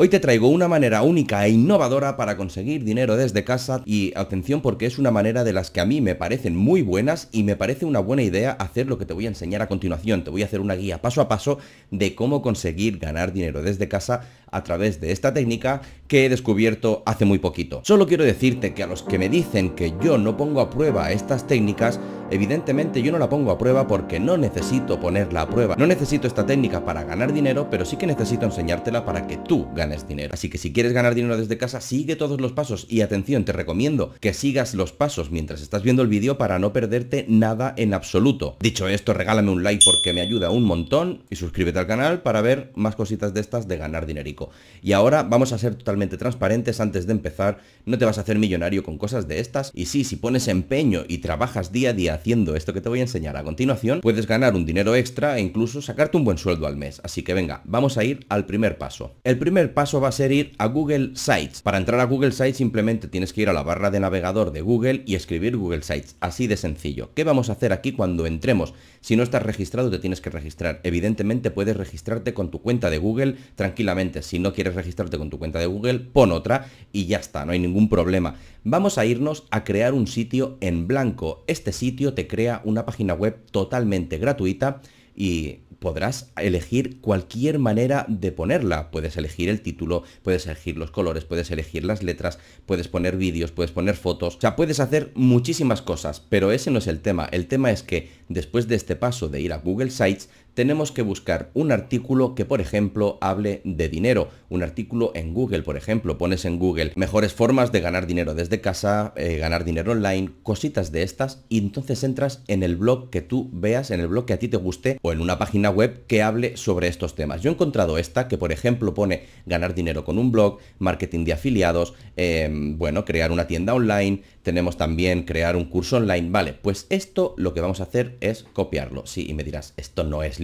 Hoy te traigo una manera única e innovadora para conseguir dinero desde casa y atención porque es una manera de las que a mí me parecen muy buenas y me parece una buena idea hacer lo que te voy a enseñar a continuación. Te voy a hacer una guía paso a paso de cómo conseguir ganar dinero desde casa a través de esta técnica que he descubierto hace muy poquito. Solo quiero decirte que a los que me dicen que yo no pongo a prueba estas técnicas, evidentemente yo no la pongo a prueba porque no necesito ponerla a prueba. No necesito esta técnica para ganar dinero, pero sí que necesito enseñártela para que tú ganes dinero. Así que si quieres ganar dinero desde casa, sigue todos los pasos y atención, te recomiendo que sigas los pasos mientras estás viendo el vídeo para no perderte nada en absoluto. Dicho esto, regálame un like porque me ayuda un montón y suscríbete al canal para ver más cositas de estas de ganar dinero y ahora vamos a ser totalmente transparentes antes de empezar, no te vas a hacer millonario con cosas de estas, y sí, si pones empeño y trabajas día a día haciendo esto que te voy a enseñar a continuación, puedes ganar un dinero extra e incluso sacarte un buen sueldo al mes. Así que venga, vamos a ir al primer paso. El primer paso va a ser ir a Google Sites. Para entrar a Google Sites simplemente tienes que ir a la barra de navegador de Google y escribir Google Sites, así de sencillo. ¿Qué vamos a hacer aquí cuando entremos? Si no estás registrado te tienes que registrar. Evidentemente puedes registrarte con tu cuenta de Google tranquilamente si no quieres registrarte con tu cuenta de Google, pon otra y ya está, no hay ningún problema. Vamos a irnos a crear un sitio en blanco. Este sitio te crea una página web totalmente gratuita y podrás elegir cualquier manera de ponerla. Puedes elegir el título, puedes elegir los colores, puedes elegir las letras, puedes poner vídeos, puedes poner fotos, o sea, puedes hacer muchísimas cosas, pero ese no es el tema. El tema es que después de este paso de ir a Google Sites, tenemos que buscar un artículo que, por ejemplo, hable de dinero. Un artículo en Google, por ejemplo, pones en Google mejores formas de ganar dinero desde casa, eh, ganar dinero online, cositas de estas, y entonces entras en el blog que tú veas, en el blog que a ti te guste o en una página web que hable sobre estos temas. Yo he encontrado esta que, por ejemplo, pone ganar dinero con un blog, marketing de afiliados, em, bueno, crear una tienda online, tenemos también crear un curso online. Vale, pues esto lo que vamos a hacer es copiarlo. Sí, y me dirás, esto no es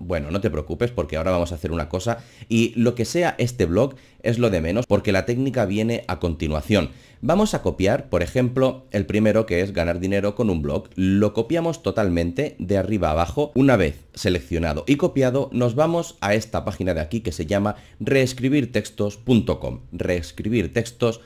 bueno, no te preocupes porque ahora vamos a hacer una cosa y lo que sea este blog es lo de menos porque la técnica viene a continuación. Vamos a copiar, por ejemplo, el primero que es ganar dinero con un blog. Lo copiamos totalmente de arriba a abajo. Una vez seleccionado y copiado, nos vamos a esta página de aquí que se llama reescribirtextos.com. textos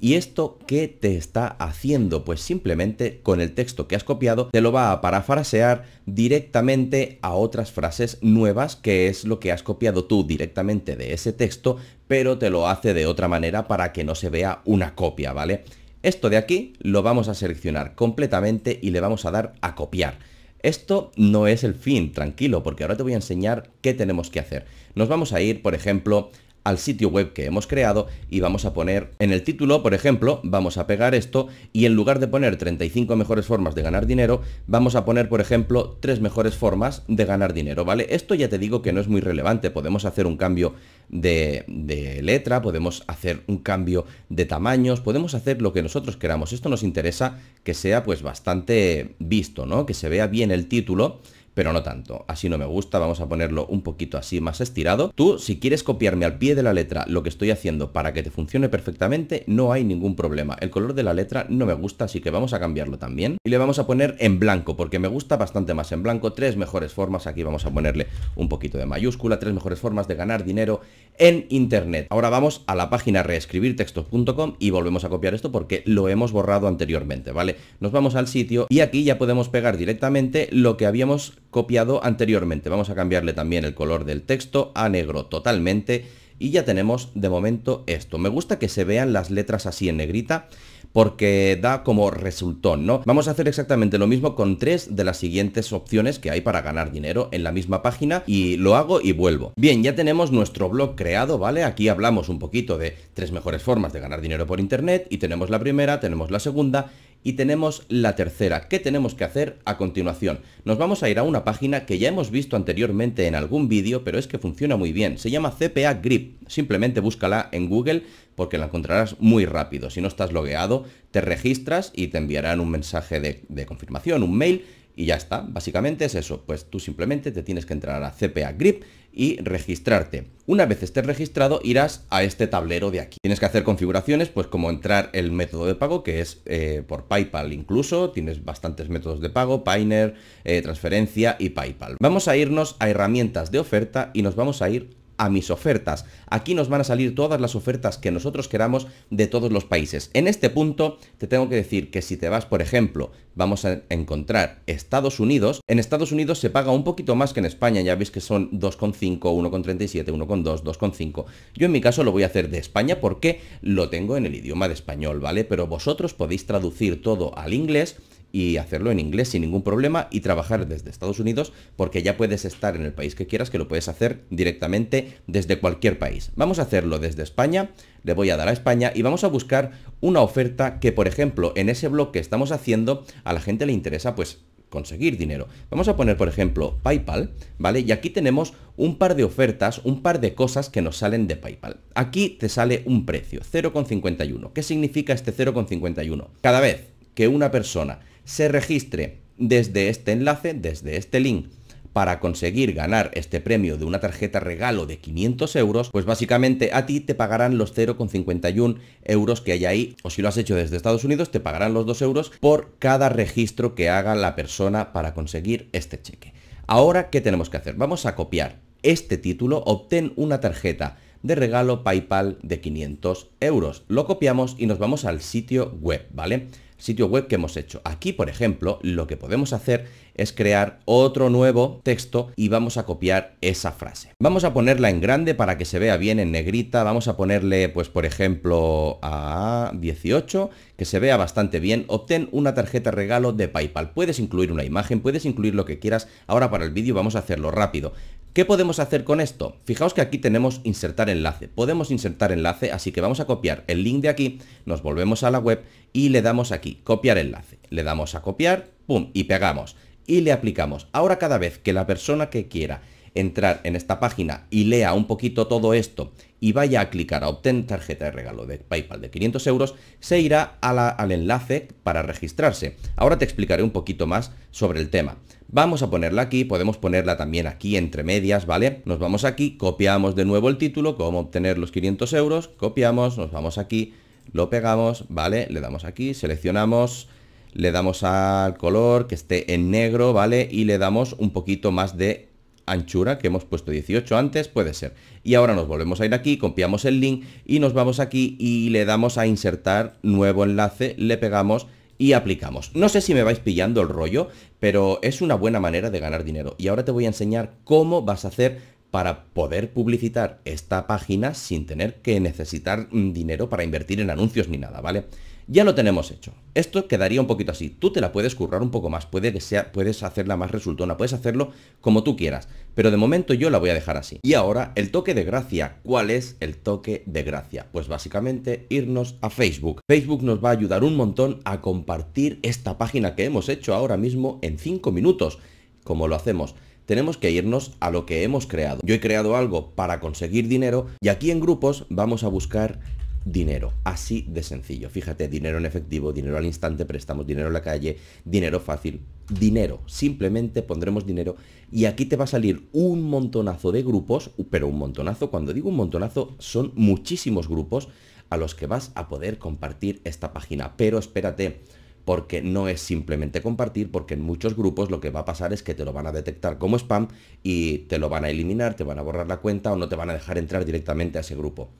¿Y esto qué te está haciendo? Pues simplemente con el texto que has copiado te lo va a parafrasear directamente a otras frases nuevas que es lo que has copiado tú directamente de ese texto, pero te lo hace de otra manera para que no se vea una copia, ¿vale? Esto de aquí lo vamos a seleccionar completamente y le vamos a dar a copiar. Esto no es el fin, tranquilo, porque ahora te voy a enseñar qué tenemos que hacer. Nos vamos a ir, por ejemplo, al sitio web que hemos creado y vamos a poner en el título, por ejemplo, vamos a pegar esto y en lugar de poner 35 mejores formas de ganar dinero, vamos a poner, por ejemplo, 3 mejores formas de ganar dinero, ¿vale? Esto ya te digo que no es muy relevante, podemos hacer un cambio de, de letra, podemos hacer un cambio de tamaños, podemos hacer lo que nosotros queramos. Esto nos interesa que sea pues bastante visto, ¿no? Que se vea bien el título pero no tanto. Así no me gusta, vamos a ponerlo un poquito así más estirado. Tú, si quieres copiarme al pie de la letra lo que estoy haciendo para que te funcione perfectamente, no hay ningún problema. El color de la letra no me gusta, así que vamos a cambiarlo también. Y le vamos a poner en blanco, porque me gusta bastante más en blanco. Tres mejores formas, aquí vamos a ponerle un poquito de mayúscula, tres mejores formas de ganar dinero en Internet. Ahora vamos a la página reescribirtextos.com y volvemos a copiar esto porque lo hemos borrado anteriormente, ¿vale? Nos vamos al sitio y aquí ya podemos pegar directamente lo que habíamos copiado anteriormente. Vamos a cambiarle también el color del texto a negro totalmente y ya tenemos de momento esto. Me gusta que se vean las letras así en negrita porque da como resultón, ¿no? Vamos a hacer exactamente lo mismo con tres de las siguientes opciones que hay para ganar dinero en la misma página y lo hago y vuelvo. Bien, ya tenemos nuestro blog creado, ¿vale? Aquí hablamos un poquito de tres mejores formas de ganar dinero por internet y tenemos la primera, tenemos la segunda y tenemos la tercera. ¿Qué tenemos que hacer a continuación? Nos vamos a ir a una página que ya hemos visto anteriormente en algún vídeo, pero es que funciona muy bien. Se llama CPA Grip. Simplemente búscala en Google porque la encontrarás muy rápido. Si no estás logueado, te registras y te enviarán un mensaje de, confirmación, un mail y ya está. Básicamente es eso, pues tú simplemente te tienes que entrar a CPA Grip y registrarte. Una vez estés registrado irás a este tablero de aquí. Tienes que hacer configuraciones, pues como entrar el método de pago, que es eh, por PayPal incluso, tienes bastantes métodos de pago, Piner, eh, transferencia y PayPal. Vamos a irnos a herramientas de oferta y nos vamos a ir a mis ofertas. Aquí nos van a salir todas las ofertas que nosotros queramos de todos los países. En este punto te tengo que decir que si te vas, por ejemplo, vamos a encontrar Estados Unidos, en Estados Unidos se paga un poquito más que en España, ya veis que son 2,5, 1,37, 1,2, 2,5. Yo en mi caso lo voy a hacer de España porque lo tengo en el idioma de español, ¿vale? Pero vosotros podéis traducir todo al inglés y hacerlo en inglés sin ningún problema y trabajar desde Estados Unidos porque ya puedes estar en el país que quieras, que lo puedes hacer directamente desde cualquier país. Vamos a hacerlo desde España, le voy a dar a España y vamos a buscar una oferta que, por ejemplo, en ese blog que estamos haciendo, a la gente le interesa pues conseguir dinero. Vamos a poner, por ejemplo, PayPal, ¿vale? Y aquí tenemos un par de ofertas, un par de cosas que nos salen de PayPal. Aquí te sale un precio, 0,51. ¿Qué significa este 0,51? Cada vez que una persona se registre desde este enlace, desde este link, para conseguir ganar este premio de una tarjeta regalo de 500 euros, pues básicamente a ti te pagarán los 0,51 euros que hay ahí, o si lo has hecho desde Estados Unidos, te pagarán los 2 euros por cada registro que haga la persona para conseguir este cheque. Ahora, ¿qué tenemos que hacer? Vamos a copiar este título, obtén una tarjeta de regalo PayPal de 500 euros. Lo copiamos y nos vamos al sitio web, ¿vale? sitio web que hemos hecho. Aquí, por ejemplo, lo que podemos hacer es crear otro nuevo texto y vamos a copiar esa frase. Vamos a ponerla en grande para que se vea bien en negrita. Vamos a ponerle, pues, por ejemplo, a 18, que se vea bastante bien. Obtén una tarjeta regalo de PayPal. Puedes incluir una imagen, puedes incluir lo que quieras. Ahora para el vídeo vamos a hacerlo rápido. ¿Qué podemos hacer con esto? Fijaos que aquí tenemos insertar enlace. Podemos insertar enlace, así que vamos a copiar el link de aquí, nos volvemos a la web y le damos aquí, copiar enlace. Le damos a copiar, pum, y pegamos. Y le aplicamos. Ahora cada vez que la persona que quiera entrar en esta página y lea un poquito todo esto y vaya a clicar a obtener tarjeta de regalo de PayPal de 500 euros, se irá a la, al enlace para registrarse. Ahora te explicaré un poquito más sobre el tema. Vamos a ponerla aquí, podemos ponerla también aquí entre medias, ¿vale? Nos vamos aquí, copiamos de nuevo el título, cómo obtener los 500 euros, copiamos, nos vamos aquí, lo pegamos, ¿vale? Le damos aquí, seleccionamos, le damos al color que esté en negro, ¿vale? Y le damos un poquito más de anchura que hemos puesto 18 antes, puede ser. Y ahora nos volvemos a ir aquí, copiamos el link y nos vamos aquí y le damos a insertar nuevo enlace, le pegamos y aplicamos. No sé si me vais pillando el rollo, pero es una buena manera de ganar dinero. Y ahora te voy a enseñar cómo vas a hacer para poder publicitar esta página sin tener que necesitar mm, dinero para invertir en anuncios ni nada, ¿vale? Ya lo tenemos hecho. Esto quedaría un poquito así. Tú te la puedes currar un poco más, puede que sea, puedes hacerla más resultona, puedes hacerlo como tú quieras, pero de momento yo la voy a dejar así. Y ahora, el toque de gracia. ¿Cuál es el toque de gracia? Pues básicamente irnos a Facebook. Facebook nos va a ayudar un montón a compartir esta página que hemos hecho ahora mismo en 5 minutos. Como lo hacemos? tenemos que irnos a lo que hemos creado. Yo he creado algo para conseguir dinero y aquí en grupos vamos a buscar dinero. Así de sencillo. Fíjate, dinero en efectivo, dinero al instante, prestamos dinero en la calle, dinero fácil, dinero. Simplemente pondremos dinero y aquí te va a salir un montonazo de grupos, pero un montonazo, cuando digo un montonazo, son muchísimos grupos a los que vas a poder compartir esta página. Pero espérate, porque no es simplemente compartir, porque en muchos grupos lo que va a pasar es que te lo van a detectar como spam y te lo van a eliminar, te van a borrar la cuenta o no te van a dejar entrar directamente a ese grupo.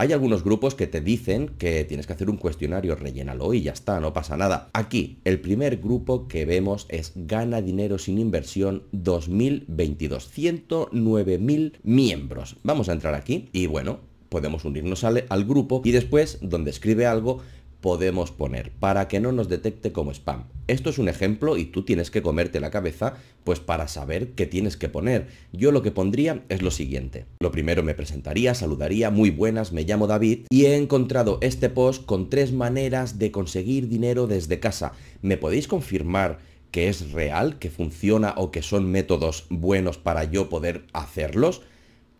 Hay algunos grupos que te dicen que tienes que hacer un cuestionario, rellénalo y ya está, no pasa nada. Aquí, el primer grupo que vemos es Gana Dinero sin Inversión 2022. 109.000 miembros. Vamos a entrar aquí y bueno, podemos unirnos al, al, grupo y después, donde escribe algo, podemos poner para que no nos detecte como spam. Esto es un ejemplo y tú tienes que comerte la cabeza pues para saber qué tienes que poner. Yo lo que pondría es lo siguiente. Lo primero me presentaría, saludaría, muy buenas, me llamo David y he encontrado este post con tres maneras de conseguir dinero desde casa. ¿Me podéis confirmar que es real, que funciona o que son métodos buenos para yo poder hacerlos?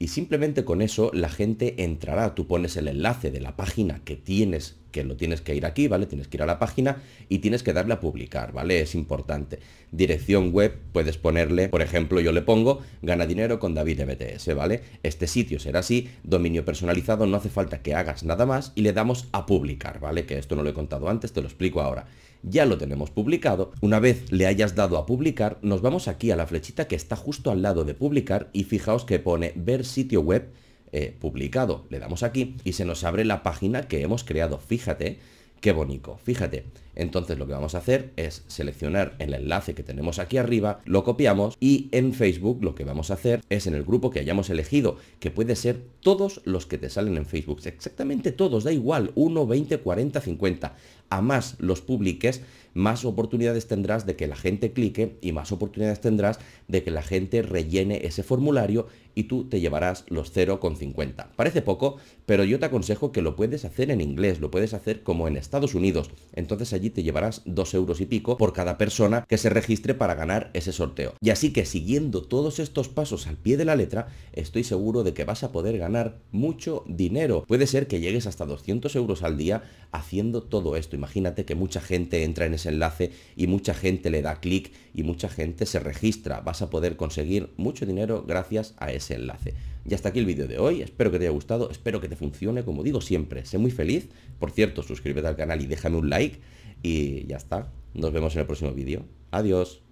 Y simplemente con eso la gente entrará. Tú pones el enlace de la página que tienes que lo tienes que ir aquí, ¿vale? Tienes que ir a la página y tienes que darle a publicar, ¿vale? Es importante. Dirección web, puedes ponerle, por ejemplo, yo le pongo gana dinero con David e BTS, ¿vale? Este sitio será así, dominio personalizado, no hace falta que hagas nada más y le damos a publicar, ¿vale? Que esto no lo he contado antes, te lo explico ahora. Ya lo tenemos publicado. Una vez le hayas dado a publicar, nos vamos aquí a la flechita que está justo al lado de publicar y fijaos que pone ver sitio web eh, publicado. Le damos aquí y se nos abre la página que hemos creado. Fíjate qué bonito, fíjate. Entonces lo que vamos a hacer es seleccionar el enlace que tenemos aquí arriba, lo copiamos y en Facebook lo que vamos a hacer es en el grupo que hayamos elegido, que puede ser todos los que te salen en Facebook, exactamente todos, da igual, 1, 20, 40, 50. A más los publiques, más oportunidades tendrás de que la gente clique y más oportunidades tendrás de que la gente rellene ese formulario y tú te llevarás los 0,50. Parece poco, pero yo te aconsejo que lo puedes hacer en inglés, lo puedes hacer como en Estados Unidos. Entonces allí te llevarás 2 euros y pico por cada persona que se registre para ganar ese sorteo. Y así que siguiendo todos estos pasos al pie de la letra, estoy seguro de que vas a poder ganar mucho dinero. Puede ser que llegues hasta 200 euros al día haciendo todo esto. Imagínate que mucha gente entra en ese enlace y mucha gente le da clic y mucha gente se registra. Vas a poder conseguir mucho dinero gracias a ese enlace. Y hasta aquí el vídeo de hoy, espero que te haya gustado, espero que te funcione, como digo siempre, sé muy feliz. Por cierto, suscríbete al canal y déjame un like y ya está. Nos vemos en el próximo vídeo. Adiós.